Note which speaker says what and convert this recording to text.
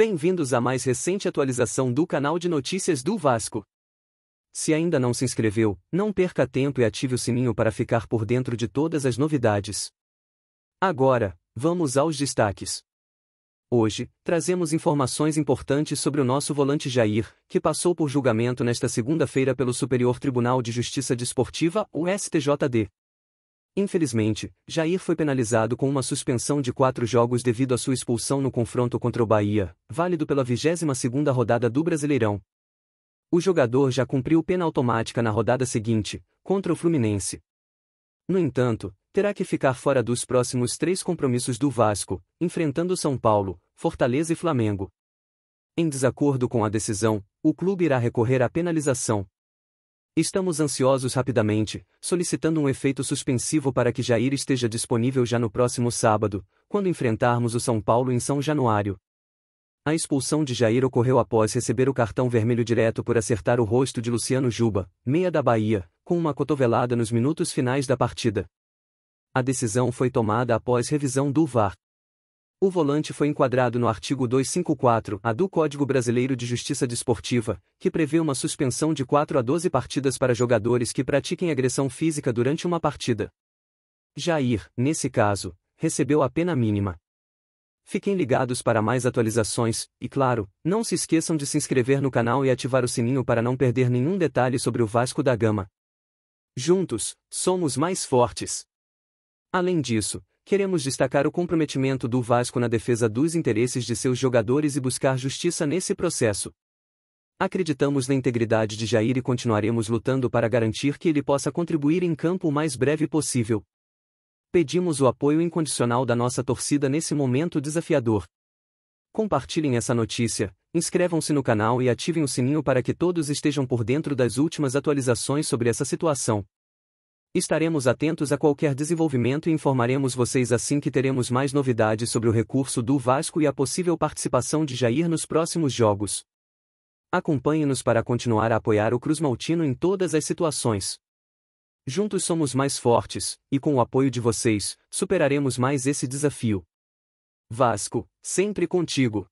Speaker 1: Bem-vindos à mais recente atualização do canal de notícias do Vasco. Se ainda não se inscreveu, não perca tempo e ative o sininho para ficar por dentro de todas as novidades. Agora, vamos aos destaques. Hoje, trazemos informações importantes sobre o nosso volante Jair, que passou por julgamento nesta segunda-feira pelo Superior Tribunal de Justiça Desportiva, o STJD. Infelizmente, Jair foi penalizado com uma suspensão de quatro jogos devido à sua expulsão no confronto contra o Bahia, válido pela 22ª rodada do Brasileirão. O jogador já cumpriu pena automática na rodada seguinte, contra o Fluminense. No entanto, terá que ficar fora dos próximos três compromissos do Vasco, enfrentando São Paulo, Fortaleza e Flamengo. Em desacordo com a decisão, o clube irá recorrer à penalização. Estamos ansiosos rapidamente, solicitando um efeito suspensivo para que Jair esteja disponível já no próximo sábado, quando enfrentarmos o São Paulo em São Januário. A expulsão de Jair ocorreu após receber o cartão vermelho direto por acertar o rosto de Luciano Juba, meia da Bahia, com uma cotovelada nos minutos finais da partida. A decisão foi tomada após revisão do VAR. O volante foi enquadrado no artigo 254 A do Código Brasileiro de Justiça Desportiva, que prevê uma suspensão de 4 a 12 partidas para jogadores que pratiquem agressão física durante uma partida. Jair, nesse caso, recebeu a pena mínima. Fiquem ligados para mais atualizações, e claro, não se esqueçam de se inscrever no canal e ativar o sininho para não perder nenhum detalhe sobre o Vasco da Gama. Juntos, somos mais fortes. Além disso, Queremos destacar o comprometimento do Vasco na defesa dos interesses de seus jogadores e buscar justiça nesse processo. Acreditamos na integridade de Jair e continuaremos lutando para garantir que ele possa contribuir em campo o mais breve possível. Pedimos o apoio incondicional da nossa torcida nesse momento desafiador. Compartilhem essa notícia, inscrevam-se no canal e ativem o sininho para que todos estejam por dentro das últimas atualizações sobre essa situação. Estaremos atentos a qualquer desenvolvimento e informaremos vocês assim que teremos mais novidades sobre o recurso do Vasco e a possível participação de Jair nos próximos jogos. Acompanhe-nos para continuar a apoiar o Cruz Maltino em todas as situações. Juntos somos mais fortes, e com o apoio de vocês, superaremos mais esse desafio. Vasco, sempre contigo!